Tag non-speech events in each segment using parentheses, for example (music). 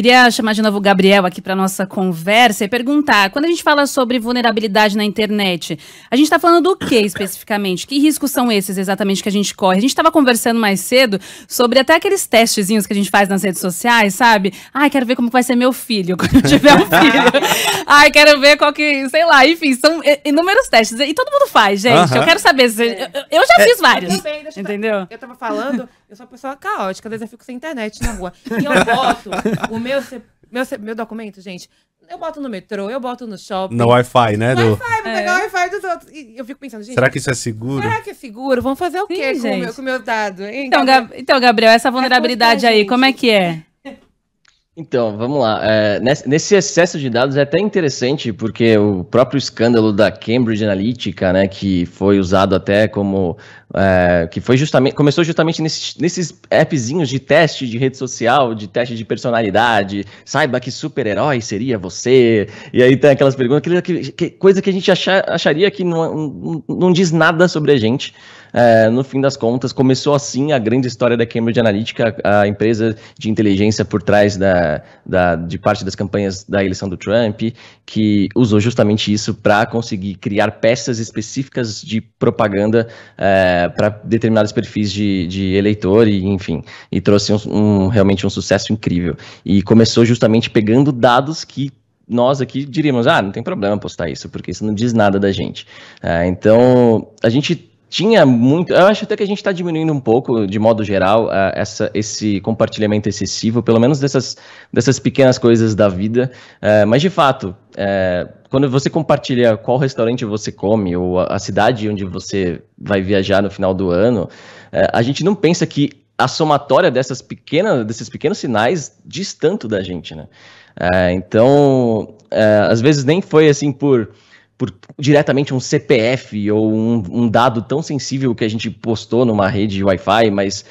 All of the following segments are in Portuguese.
Queria chamar de novo o Gabriel aqui para nossa conversa e perguntar: quando a gente fala sobre vulnerabilidade na internet, a gente está falando do que especificamente? Que riscos são esses exatamente que a gente corre? A gente estava conversando mais cedo sobre até aqueles testezinhos que a gente faz nas redes sociais, sabe? Ai, quero ver como vai ser meu filho (laughs) quando eu tiver um filho. (laughs) Ai, quero ver qual que. Sei lá, enfim, são inúmeros testes. E todo mundo faz, gente. Uh -huh. Eu quero saber. Se... Eu, eu, já é, fiz vários. Eu também, entendeu? Eu estava falando. Eu sou uma pessoa caótica, às vezes eu fico sem internet na rua. E eu boto o meu, meu, meu documento, gente. Eu boto no metrô, eu boto no shopping. No Wi-Fi, né? No Wi-Fi, vou é. pegar o é. Wi-Fi dos outros. E eu fico pensando, gente. Será que isso é seguro? Será que é seguro? Vamos fazer o Sim, quê gente. com o meu, meu dado? Hein? Então, Gabriel? Então, Gabriel, essa é vulnerabilidade é aí, como é que é? Então, vamos lá. É, nesse excesso de dados é até interessante, porque o próprio escândalo da Cambridge Analytica, né, que foi usado até como. É, que foi justamente. começou justamente nesses, nesses appzinhos de teste de rede social, de teste de personalidade. Saiba que super-herói seria você. E aí tem aquelas perguntas, que, que, coisa que a gente achar, acharia que não, não, não diz nada sobre a gente. É, no fim das contas, começou assim a grande história da Cambridge Analytica, a empresa de inteligência por trás da, da de parte das campanhas da eleição do Trump, que usou justamente isso para conseguir criar peças específicas de propaganda é, para determinados perfis de, de eleitor, e enfim, e trouxe um, um, realmente um sucesso incrível. E começou justamente pegando dados que nós aqui diríamos, ah, não tem problema postar isso, porque isso não diz nada da gente. É, então, a gente tinha muito. Eu acho até que a gente está diminuindo um pouco, de modo geral, uh, essa, esse compartilhamento excessivo, pelo menos dessas, dessas pequenas coisas da vida. Uh, mas, de fato, uh, quando você compartilha qual restaurante você come ou a, a, cidade onde você vai viajar no final do ano, a gente não pensa que a somatória dessas pequenas, desses pequenos sinais diz tanto da gente, né? então, às vezes nem foi assim por por diretamente um CPF ou um, um dado tão sensível que a gente postou numa rede Wi-Fi, mas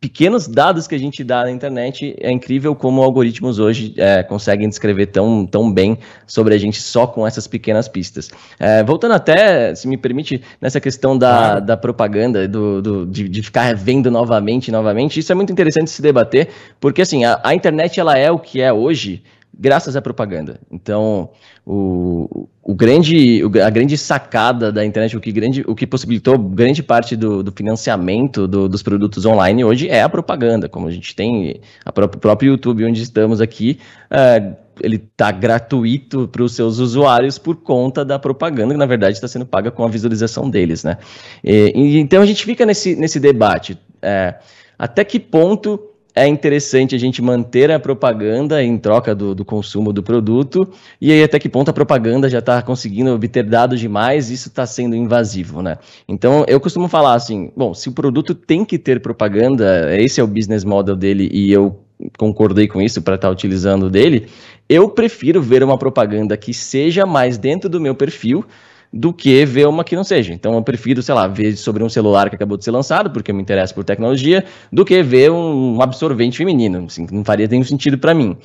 pequenos dados que a gente dá na internet, é incrível como algoritmos hoje é, conseguem descrever tão, tão bem sobre a gente só com essas pequenas pistas. É, voltando até, se me permite, nessa questão da, da propaganda, do, do de, de, ficar vendo novamente, novamente, isso é muito interessante se debater, porque assim, a, a internet ela é o que é hoje, graças à propaganda. Então, o, o grande, a grande sacada da internet, o que, grande, o que possibilitou grande parte do, do financiamento do, dos produtos online hoje é a propaganda, como a gente tem o próprio, próprio YouTube, onde estamos aqui, uh, ele está gratuito para os seus usuários por conta da propaganda, que na verdade está sendo paga com a visualização deles, né? E, então, a gente fica nesse, nesse debate, é, até que ponto é interessante a gente manter a propaganda em troca do, do consumo do produto, e aí até que ponto a propaganda já está conseguindo obter dados demais, isso está sendo invasivo, né? Então eu costumo falar assim, bom, se o produto tem que ter propaganda, esse é o business model dele e eu concordei com isso para estar tá utilizando dele, eu prefiro ver uma propaganda que seja mais dentro do meu perfil do que ver uma que não seja. Então eu prefiro, sei lá, ver sobre um celular que acabou de ser lançado, porque eu me interesso por tecnologia, do que ver um absorvente feminino. Assim, não faria nenhum sentido para mim.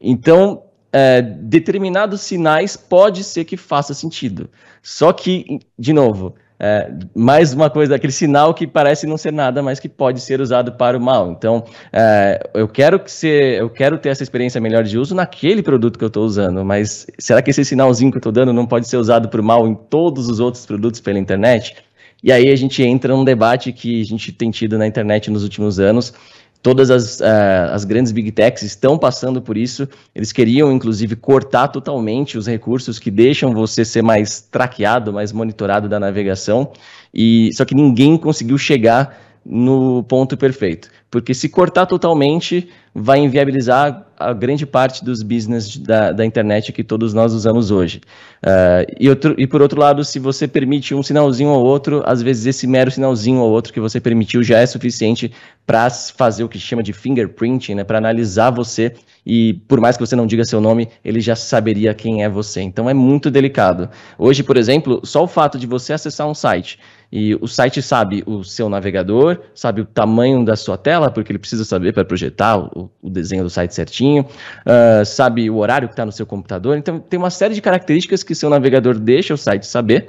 Então, é, determinados sinais pode ser que faça sentido. Só que, de novo, é, mais uma coisa, aquele sinal que parece não ser nada, mas que pode ser usado para o mal. Então, é, eu quero que ser, eu quero ter essa experiência melhor de uso naquele produto que eu estou usando, mas será que esse sinalzinho que eu estou dando não pode ser usado para o mal em todos os outros produtos pela internet? E aí a gente entra num debate que a gente tem tido na internet nos últimos anos, Todas as, uh, as grandes big techs estão passando por isso. Eles queriam, inclusive, cortar totalmente os recursos que deixam você ser mais traqueado, mais monitorado da navegação. E só que ninguém conseguiu chegar no ponto perfeito. Porque se cortar totalmente, vai inviabilizar a grande parte dos business da, da internet que todos nós usamos hoje. Uh, e, outro, e por outro lado, se você permite um sinalzinho ou outro, às vezes esse mero sinalzinho ou outro que você permitiu já é suficiente para fazer o que chama de fingerprinting, né, para analisar você e por mais que você não diga seu nome, ele já saberia quem é você. Então é muito delicado. Hoje, por exemplo, só o fato de você acessar um site e o site sabe o seu navegador, sabe o tamanho da sua tela, porque ele precisa saber para projetar o, o, desenho do site certinho, uh, sabe o horário que está no seu computador. Então, tem uma série de características que seu navegador deixa o site saber.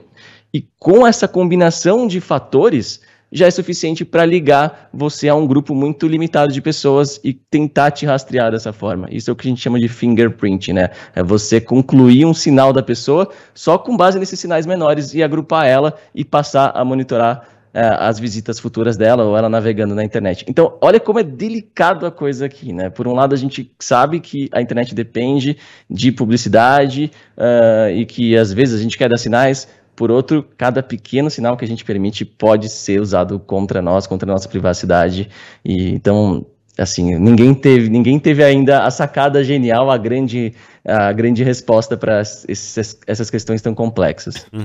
E com essa combinação de fatores, já é suficiente para ligar você a um grupo muito limitado de pessoas e tentar te rastrear dessa forma. Isso é o que a gente chama de fingerprint, né? É você concluir um sinal da pessoa só com base nesses sinais menores e agrupar ela e passar a monitorar é, as visitas futuras dela ou ela navegando na internet. Então, olha como é delicado a coisa aqui, né? Por um lado, a gente sabe que a internet depende de publicidade uh, e que às vezes a gente quer dar sinais, por outro, cada pequeno sinal que a gente permite pode ser usado contra nós, contra a nossa privacidade. E então, assim, ninguém teve, ninguém teve ainda a sacada genial, a grande, a grande resposta para essas questões tão complexas. Uhum.